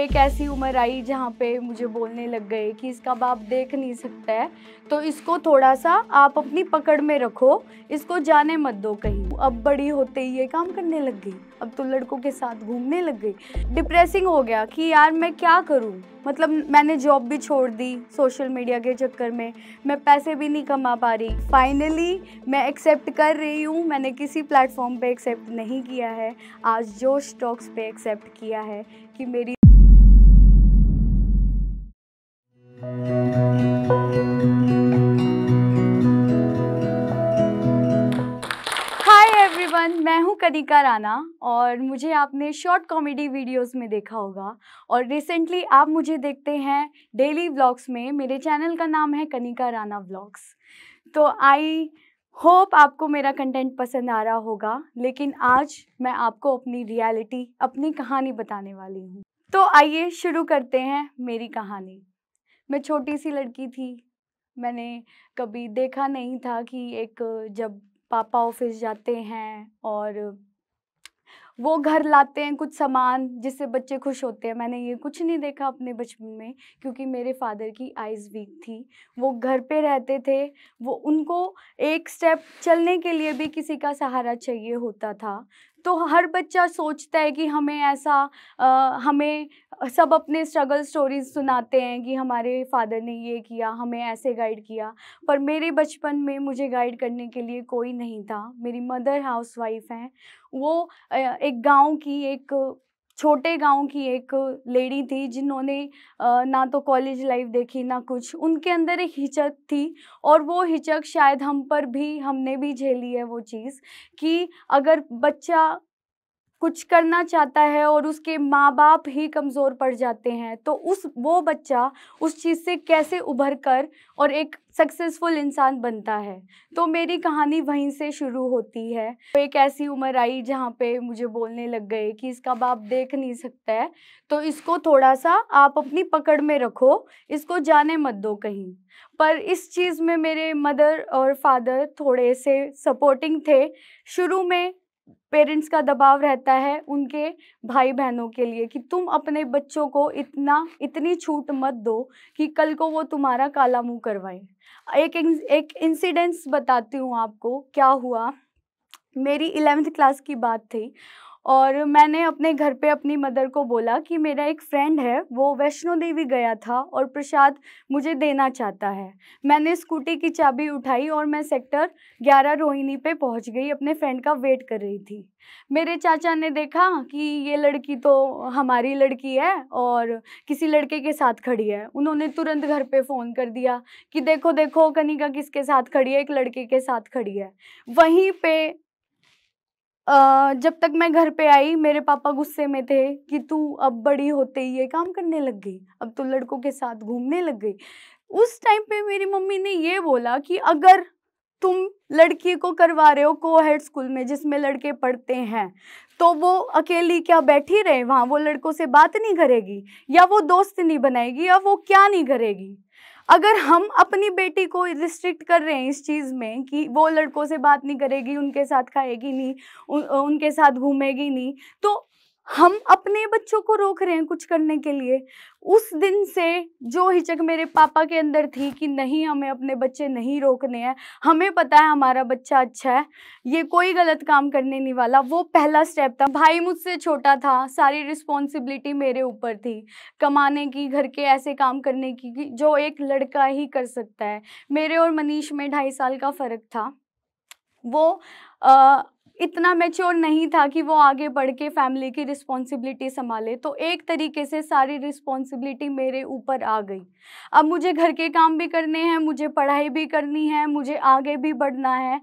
पे एक ऐसी उम्र आई जहाँ पे मुझे बोलने लग गए कि इसका बाप देख नहीं सकता है तो इसको थोड़ा सा आप अपनी पकड़ में रखो इसको जाने मत दो कहीं अब बड़ी होते ही ये काम करने लग गई अब तो लड़कों के साथ घूमने लग गई डिप्रेसिंग हो गया कि यार मैं क्या करूँ मतलब मैंने जॉब भी छोड़ दी सोशल मीडिया के चक्कर में मैं पैसे भी नहीं कमा पा रही फाइनली मैं एक्सेप्ट कर रही हूँ मैंने किसी प्लेटफॉर्म पे एक्सेप्ट नहीं किया है आज जोश टॉक्स पे एक्सेप्ट किया है कि मेरी मैं हूं कनिका राना और मुझे आपने शॉर्ट कॉमेडी वीडियोस में देखा होगा और रिसेंटली आप मुझे देखते हैं डेली व्लॉग्स में मेरे चैनल का नाम है कनिका राना व्लॉग्स तो आई होप आपको मेरा कंटेंट पसंद आ रहा होगा लेकिन आज मैं आपको अपनी रियलिटी अपनी कहानी बताने वाली हूँ तो आइए शुरू करते हैं मेरी कहानी मैं छोटी सी लड़की थी मैंने कभी देखा नहीं था कि एक जब पापा ऑफिस जाते हैं और वो घर लाते हैं कुछ सामान जिससे बच्चे खुश होते हैं मैंने ये कुछ नहीं देखा अपने बचपन में क्योंकि मेरे फादर की आइज़ वीक थी वो घर पे रहते थे वो उनको एक स्टेप चलने के लिए भी किसी का सहारा चाहिए होता था तो हर बच्चा सोचता है कि हमें ऐसा आ, हमें सब अपने स्ट्रगल स्टोरीज सुनाते हैं कि हमारे फादर ने ये किया हमें ऐसे गाइड किया पर मेरे बचपन में मुझे गाइड करने के लिए कोई नहीं था मेरी मदर हाउस वाइफ हैं वो एक गांव की एक छोटे गांव की एक लेडी थी जिन्होंने ना तो कॉलेज लाइफ देखी ना कुछ उनके अंदर एक हिचक थी और वो हिचक शायद हम पर भी हमने भी झेली है वो चीज़ कि अगर बच्चा कुछ करना चाहता है और उसके माँ बाप ही कमज़ोर पड़ जाते हैं तो उस वो बच्चा उस चीज़ से कैसे उभर कर और एक सक्सेसफुल इंसान बनता है तो मेरी कहानी वहीं से शुरू होती है तो एक ऐसी उम्र आई जहाँ पे मुझे बोलने लग गए कि इसका बाप देख नहीं सकता है तो इसको थोड़ा सा आप अपनी पकड़ में रखो इसको जाने मत दो कहीं पर इस चीज़ में मेरे मदर और फादर थोड़े से सपोर्टिंग थे शुरू में पेरेंट्स का दबाव रहता है उनके भाई बहनों के लिए कि तुम अपने बच्चों को इतना इतनी छूट मत दो कि कल को वो तुम्हारा काला मुंह करवाए एक एक इंसिडेंस बताती हूँ आपको क्या हुआ मेरी इलेवेंथ क्लास की बात थी और मैंने अपने घर पे अपनी मदर को बोला कि मेरा एक फ्रेंड है वो वैष्णो देवी गया था और प्रसाद मुझे देना चाहता है मैंने स्कूटी की चाबी उठाई और मैं सेक्टर 11 रोहिणी पे पहुंच गई अपने फ्रेंड का वेट कर रही थी मेरे चाचा ने देखा कि ये लड़की तो हमारी लड़की है और किसी लड़के के साथ खड़ी है उन्होंने तुरंत घर पे फ़ोन कर दिया कि देखो देखो कनिका किसके साथ खड़ी है एक लड़के के साथ खड़ी है वहीं पे जब तक मैं घर पे आई मेरे पापा गुस्से में थे कि तू अब बड़ी होते ही ये काम करने लग गई अब तो लड़कों के साथ घूमने लग गई उस टाइम पे मेरी मम्मी ने ये बोला कि अगर तुम लड़की को करवा रहे हो को हेड स्कूल में जिसमें लड़के पढ़ते हैं तो वो अकेली क्या बैठी रहे वहाँ वो लड़कों से बात नहीं करेगी या वो दोस्त नहीं बनाएगी या वो क्या नहीं करेगी अगर हम अपनी बेटी को रिस्ट्रिक्ट कर रहे हैं इस चीज़ में कि वो लड़कों से बात नहीं करेगी उनके साथ खाएगी नहीं उ, उनके साथ घूमेगी नहीं तो हम अपने बच्चों को रोक रहे हैं कुछ करने के लिए उस दिन से जो हिचक मेरे पापा के अंदर थी कि नहीं हमें अपने बच्चे नहीं रोकने हैं हमें पता है हमारा बच्चा अच्छा है ये कोई गलत काम करने नहीं वाला वो पहला स्टेप था भाई मुझसे छोटा था सारी रिस्पॉन्सिबिलिटी मेरे ऊपर थी कमाने की घर के ऐसे काम करने की जो एक लड़का ही कर सकता है मेरे और मनीष में ढाई साल का फ़र्क था वो आ, इतना मेच्योर नहीं था कि वो आगे बढ़ के फैमिली की रिस्पॉन्सिबिलिटी संभाले तो एक तरीके से सारी रिस्पॉन्सिबिलिटी मेरे ऊपर आ गई अब मुझे घर के काम भी करने हैं मुझे पढ़ाई भी करनी है मुझे आगे भी बढ़ना है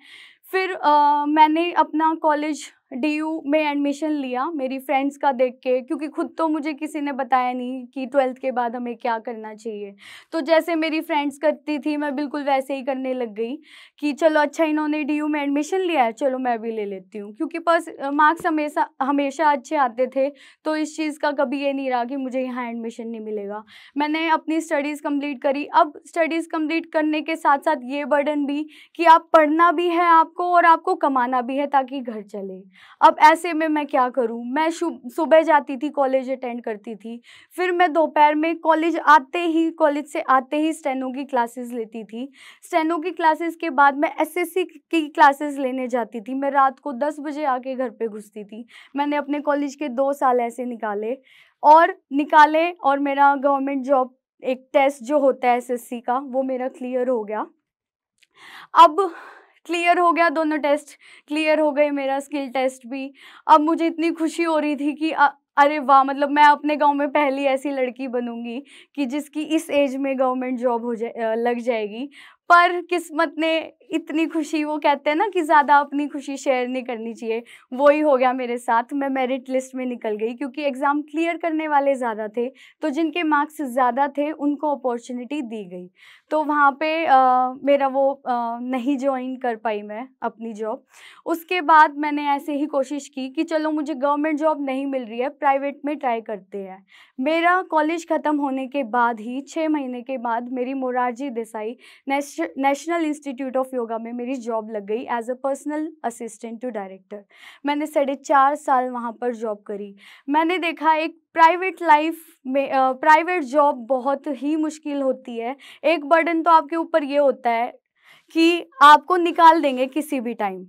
फिर आ, मैंने अपना कॉलेज डी में एडमिशन लिया मेरी फ्रेंड्स का देख के क्योंकि खुद तो मुझे किसी ने बताया नहीं कि ट्वेल्थ के बाद हमें क्या करना चाहिए तो जैसे मेरी फ्रेंड्स करती थी मैं बिल्कुल वैसे ही करने लग गई कि चलो अच्छा इन्होंने डी में एडमिशन लिया है चलो मैं भी ले लेती हूँ क्योंकि पर्स मार्क्स हमेशा हमेशा अच्छे आते थे तो इस चीज़ का कभी ये नहीं रहा कि मुझे यहाँ एडमिशन नहीं मिलेगा मैंने अपनी स्टडीज़ कम्प्लीट करी अब स्टडीज़ कम्प्लीट करने के साथ साथ ये बर्डन भी कि आप पढ़ना भी है आपको और आपको कमाना भी है ताकि घर चले अब ऐसे में मैं क्या करूँ मैं सुबह जाती थी कॉलेज अटेंड करती थी फिर मैं दोपहर में कॉलेज आते ही कॉलेज से आते ही स्टेनो की क्लासेस लेती थी स्टेनो की क्लासेस के बाद मैं एसएससी की क्लासेस लेने जाती थी मैं रात को दस बजे आके घर पे घुसती थी मैंने अपने कॉलेज के दो साल ऐसे निकाले और निकाले और मेरा गवर्नमेंट जॉब एक टेस्ट जो होता है एस का वो मेरा क्लियर हो गया अब क्लियर हो गया दोनों टेस्ट क्लियर हो गए मेरा स्किल टेस्ट भी अब मुझे इतनी खुशी हो रही थी कि आ, अरे वाह मतलब मैं अपने गांव में पहली ऐसी लड़की बनूंगी कि जिसकी इस एज में गवर्नमेंट जॉब हो जाए लग जाएगी पर किस्मत ने इतनी खुशी वो कहते हैं ना कि ज़्यादा अपनी खुशी शेयर नहीं करनी चाहिए वही हो गया मेरे साथ मैं मेरिट लिस्ट में निकल गई क्योंकि एग्ज़ाम क्लियर करने वाले ज़्यादा थे तो जिनके मार्क्स ज़्यादा थे उनको अपॉर्चुनिटी दी गई तो वहाँ पे आ, मेरा वो आ, नहीं ज्वाइन कर पाई मैं अपनी जॉब उसके बाद मैंने ऐसे ही कोशिश की कि चलो मुझे गवर्नमेंट जॉब नहीं मिल रही है प्राइवेट में ट्राई करते हैं मेरा कॉलेज ख़त्म होने के बाद ही छः महीने के बाद मेरी Morarji Desai national national institute of yoga में मेरी जॉब लग गई as a personal assistant to director मैंने साढ़े चार साल वहाँ पर जॉब करी मैंने देखा एक प्राइवेट लाइफ में प्राइवेट जॉब बहुत ही मुश्किल होती है एक बर्डन तो आपके ऊपर ये होता है कि आपको निकाल देंगे किसी भी टाइम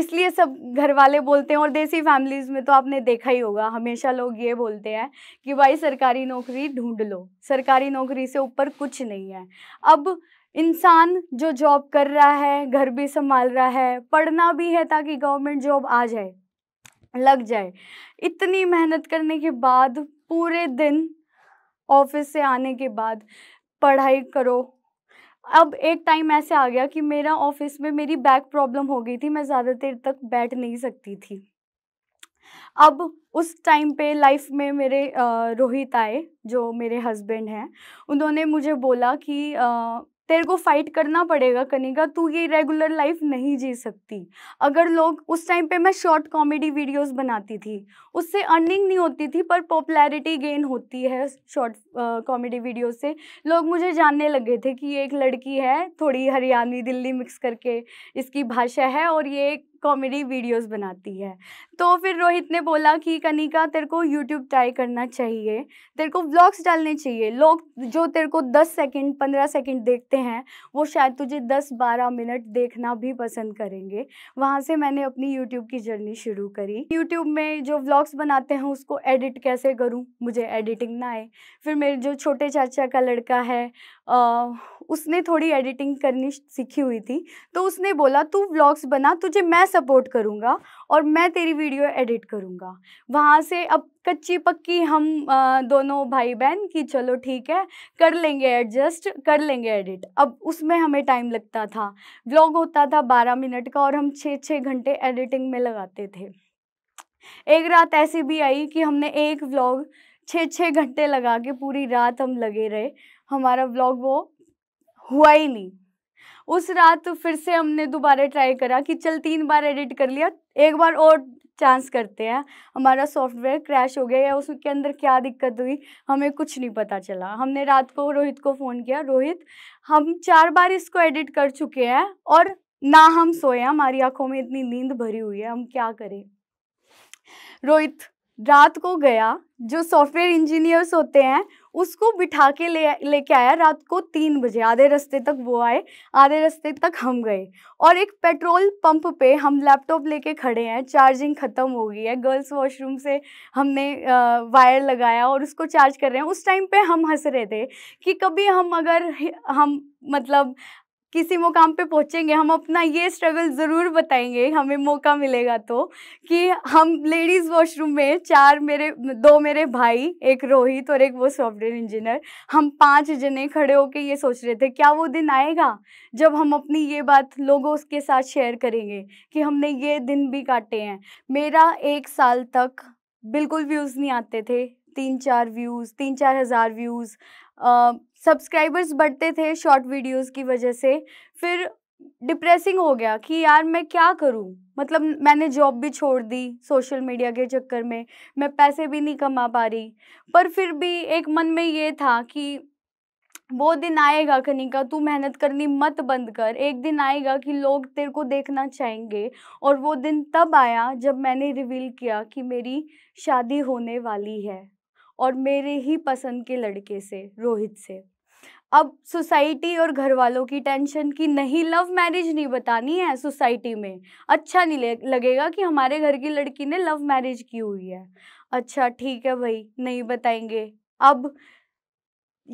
इसलिए सब घर वाले बोलते हैं और देसी फैमिलीज़ में तो आपने देखा ही होगा हमेशा लोग ये बोलते हैं कि भाई सरकारी नौकरी ढूंढ लो सरकारी नौकरी से ऊपर कुछ नहीं है अब इंसान जो जॉब कर रहा है घर भी संभाल रहा है पढ़ना भी है ताकि गवर्नमेंट जॉब आ जाए लग जाए इतनी मेहनत करने के बाद पूरे दिन ऑफिस से आने के बाद पढ़ाई करो अब एक टाइम ऐसे आ गया कि मेरा ऑफिस में मेरी बैक प्रॉब्लम हो गई थी मैं ज़्यादा देर तक बैठ नहीं सकती थी अब उस टाइम पे लाइफ में मेरे रोहित आए जो मेरे हस्बैंड हैं उन्होंने मुझे बोला कि तेरे को फाइट करना पड़ेगा कनिका तू ये रेगुलर लाइफ नहीं जी सकती अगर लोग उस टाइम पे मैं शॉर्ट कॉमेडी वीडियोस बनाती थी उससे अर्निंग नहीं होती थी पर पॉपुलैरिटी गेन होती है शॉर्ट कॉमेडी वीडियो से लोग मुझे जानने लगे थे कि ये एक लड़की है थोड़ी हरियाणवी दिल्ली मिक्स करके इसकी भाषा है और ये एक कॉमेडी वीडियोस बनाती है तो फिर रोहित ने बोला कि कनिका तेरे को यूट्यूब ट्राई करना चाहिए तेरे को व्लॉग्स डालने चाहिए लोग जो तेरे को 10 सेकंड 15 सेकंड देखते हैं वो शायद तुझे 10-12 मिनट देखना भी पसंद करेंगे वहाँ से मैंने अपनी यूट्यूब की जर्नी शुरू करी यूट्यूब में जो व्लॉग्स बनाते हैं उसको एडिट कैसे करूँ मुझे एडिटिंग ना आए फिर मेरे जो छोटे चाचा का लड़का है उसने थोड़ी एडिटिंग करनी सीखी हुई थी तो उसने बोला तू व्लॉग्स बना तुझे मैं सपोर्ट करूँगा और मैं तेरी वीडियो एडिट करूँगा वहाँ से अब कच्ची पक्की हम दोनों भाई बहन की चलो ठीक है कर लेंगे एडजस्ट कर लेंगे एडिट अब उसमें हमें टाइम लगता था व्लॉग होता था बारह मिनट का और हम छः छः घंटे एडिटिंग में लगाते थे एक रात ऐसी भी आई कि हमने एक व्लॉग छः छः घंटे लगा के पूरी रात हम लगे रहे हमारा ब्लॉग वो हुआ ही नहीं उस रात तो फिर से हमने दोबारा ट्राई करा कि चल तीन बार एडिट कर लिया एक बार और चांस करते हैं हमारा सॉफ्टवेयर क्रैश हो गया या उसके अंदर क्या दिक्कत हुई हमें कुछ नहीं पता चला हमने रात को रोहित को फ़ोन किया रोहित हम चार बार इसको एडिट कर चुके हैं और ना हम सोए हमारी आंखों में इतनी नींद भरी हुई है हम क्या करें रोहित रात को गया जो सॉफ्टवेयर इंजीनियर्स होते हैं उसको बिठा के ले लेके आया रात को तीन बजे आधे रास्ते तक वो आए आधे रास्ते तक हम गए और एक पेट्रोल पंप पे हम लैपटॉप लेके खड़े हैं चार्जिंग ख़त्म हो गई है गर्ल्स वॉशरूम से हमने वायर लगाया और उसको चार्ज कर रहे हैं उस टाइम पे हम हंस रहे थे कि कभी हम अगर हम मतलब किसी मुकाम पे पहुँचेंगे हम अपना ये स्ट्रगल ज़रूर बताएंगे हमें मौका मिलेगा तो कि हम लेडीज़ वॉशरूम में चार मेरे दो मेरे भाई एक रोहित और एक वो सॉफ्टवेयर इंजीनियर हम पांच जने खड़े होके ये सोच रहे थे क्या वो दिन आएगा जब हम अपनी ये बात लोगों के साथ शेयर करेंगे कि हमने ये दिन भी काटे हैं मेरा एक साल तक बिल्कुल व्यूज़ नहीं आते थे तीन चार व्यूज़ तीन चार हज़ार व्यूज़ सब्सक्राइबर्स बढ़ते थे शॉर्ट वीडियोस की वजह से फिर डिप्रेसिंग हो गया कि यार मैं क्या करूं मतलब मैंने जॉब भी छोड़ दी सोशल मीडिया के चक्कर में मैं पैसे भी नहीं कमा पा रही पर फिर भी एक मन में ये था कि वो दिन आएगा कनिका तू मेहनत करनी मत बंद कर एक दिन आएगा कि लोग तेरे को देखना चाहेंगे और वो दिन तब आया जब मैंने रिवील किया कि मेरी शादी होने वाली है और मेरे ही पसंद के लड़के से रोहित से अब सोसाइटी और घर वालों की टेंशन की नहीं लव मैरिज नहीं बतानी है सोसाइटी में अच्छा नहीं लगेगा कि हमारे घर की लड़की ने लव मैरिज की हुई है अच्छा ठीक है भाई नहीं बताएंगे अब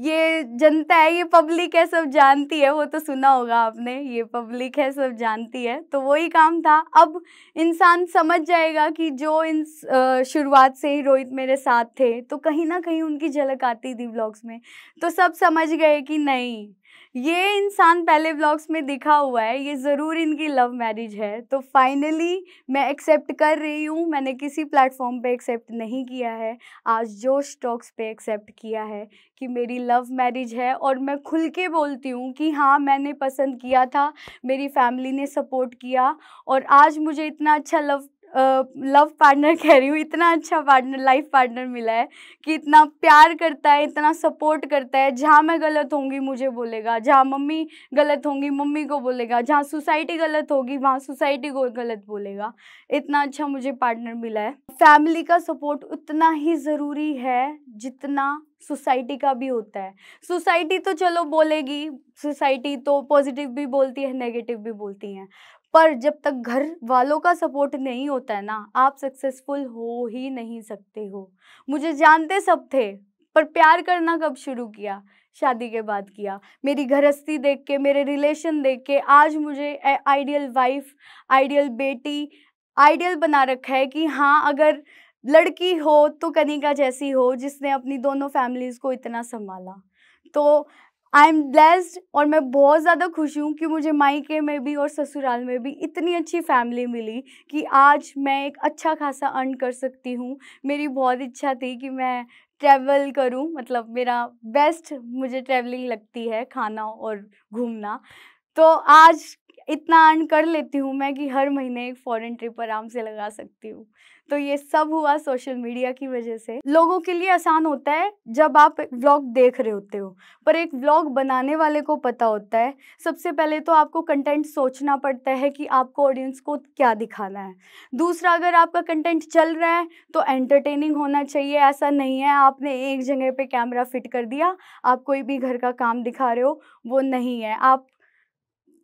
ये जनता है ये पब्लिक है सब जानती है वो तो सुना होगा आपने ये पब्लिक है सब जानती है तो वही काम था अब इंसान समझ जाएगा कि जो इन शुरुआत से ही रोहित मेरे साथ थे तो कहीं ना कहीं उनकी झलक आती थी ब्लॉग्स में तो सब समझ गए कि नहीं ये इंसान पहले ब्लॉग्स में दिखा हुआ है ये ज़रूर इनकी लव मैरिज है तो फाइनली मैं एक्सेप्ट कर रही हूँ मैंने किसी प्लेटफॉर्म पे एक्सेप्ट नहीं किया है आज जोश टॉक्स पे एक्सेप्ट किया है कि मेरी लव मैरिज है और मैं खुल के बोलती हूँ कि हाँ मैंने पसंद किया था मेरी फैमिली ने सपोर्ट किया और आज मुझे इतना अच्छा लव लव पार्टनर कह रही हूँ इतना अच्छा पार्टनर लाइफ पार्टनर मिला है कि इतना प्यार करता है इतना सपोर्ट करता है जहाँ मैं गलत होंगी मुझे बोलेगा जहाँ मम्मी गलत होंगी मम्मी को बोलेगा जहाँ सोसाइटी गलत होगी वहाँ सोसाइटी को गलत बोलेगा इतना अच्छा मुझे पार्टनर मिला है फैमिली का सपोर्ट उतना ही ज़रूरी है जितना सोसाइटी का भी होता है सोसाइटी तो चलो बोलेगी सोसाइटी तो पॉजिटिव भी बोलती है नेगेटिव भी बोलती हैं पर जब तक घर वालों का सपोर्ट नहीं होता है ना आप सक्सेसफुल हो ही नहीं सकते हो मुझे जानते सब थे पर प्यार करना कब शुरू किया शादी के बाद किया मेरी घरस्थी देख के मेरे रिलेशन देख के आज मुझे आइडियल वाइफ आइडियल बेटी आइडियल बना रखा है कि हाँ अगर लड़की हो तो कनिका जैसी हो जिसने अपनी दोनों फैमिलीज़ को इतना संभाला तो आई एम ब्लेस्ड और मैं बहुत ज़्यादा खुश हूँ कि मुझे मायके में भी और ससुराल में भी इतनी अच्छी फैमिली मिली कि आज मैं एक अच्छा खासा अर्न कर सकती हूँ मेरी बहुत इच्छा थी कि मैं ट्रैवल करूँ मतलब मेरा बेस्ट मुझे ट्रैवलिंग लगती है खाना और घूमना तो आज इतना अर्न कर लेती हूँ मैं कि हर महीने एक फॉरेन ट्रिप आराम से लगा सकती हूँ तो ये सब हुआ सोशल मीडिया की वजह से लोगों के लिए आसान होता है जब आप व्लॉग देख रहे होते हो पर एक व्लॉग बनाने वाले को पता होता है सबसे पहले तो आपको कंटेंट सोचना पड़ता है कि आपको ऑडियंस को क्या दिखाना है दूसरा अगर आपका कंटेंट चल रहा है तो एंटरटेनिंग होना चाहिए ऐसा नहीं है आपने एक जगह पर कैमरा फिट कर दिया आप कोई भी घर का काम दिखा रहे हो वो नहीं है आप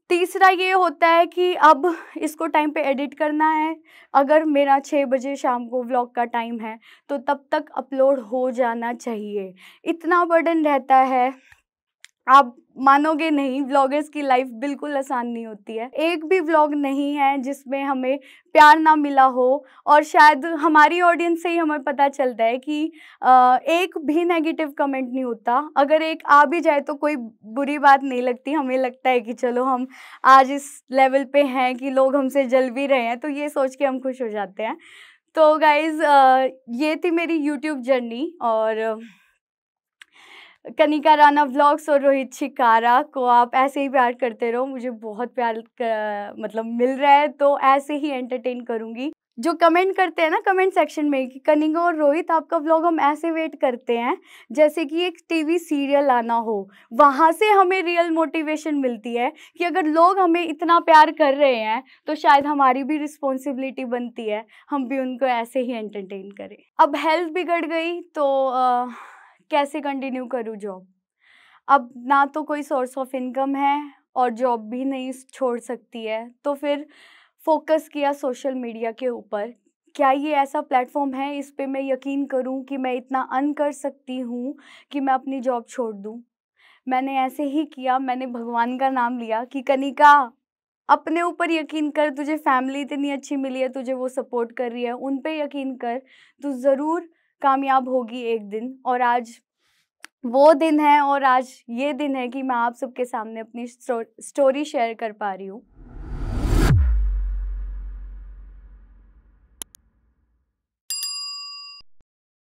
तीसरा ये होता है कि अब इसको टाइम पे एडिट करना है अगर मेरा छः बजे शाम को व्लॉग का टाइम है तो तब तक अपलोड हो जाना चाहिए इतना बर्डन रहता है आप मानोगे नहीं व्लॉगर्स की लाइफ बिल्कुल आसान नहीं होती है एक भी व्लॉग नहीं है जिसमें हमें प्यार ना मिला हो और शायद हमारी ऑडियंस से ही हमें पता चलता है कि एक भी नेगेटिव कमेंट नहीं होता अगर एक आ भी जाए तो कोई बुरी बात नहीं लगती हमें लगता है कि चलो हम आज इस लेवल पे हैं कि लोग हमसे जल भी रहे हैं तो ये सोच के हम खुश हो जाते हैं तो गाइज़ ये थी मेरी यूट्यूब जर्नी और कनिका राना व्लॉग्स और रोहित शिकारा को आप ऐसे ही प्यार करते रहो मुझे बहुत प्यार कर, मतलब मिल रहा है तो ऐसे ही एंटरटेन करूंगी जो कमेंट करते हैं ना कमेंट सेक्शन में कि कनिका और रोहित आपका व्लॉग हम ऐसे वेट करते हैं जैसे कि एक टीवी सीरियल आना हो वहाँ से हमें रियल मोटिवेशन मिलती है कि अगर लोग हमें इतना प्यार कर रहे हैं तो शायद हमारी भी रिस्पॉन्सिबिलिटी बनती है हम भी उनको ऐसे ही एंटरटेन करें अब हेल्थ बिगड़ गई तो आ, कैसे कंटिन्यू करूँ जॉब अब ना तो कोई सोर्स ऑफ इनकम है और जॉब भी नहीं छोड़ सकती है तो फिर फोकस किया सोशल मीडिया के ऊपर क्या ये ऐसा प्लेटफॉर्म है इस पर मैं यकीन करूं कि मैं इतना अन कर सकती हूं कि मैं अपनी जॉब छोड़ दूं मैंने ऐसे ही किया मैंने भगवान का नाम लिया कि कनिका अपने ऊपर यकीन कर तुझे फैमिली इतनी अच्छी मिली है तुझे वो सपोर्ट कर रही है उन पे यकीन कर तू ज़रूर कामयाब होगी एक दिन और आज वो दिन है और आज ये दिन है कि मैं आप सबके सामने अपनी स्टोरी शेयर कर पा रही हूँ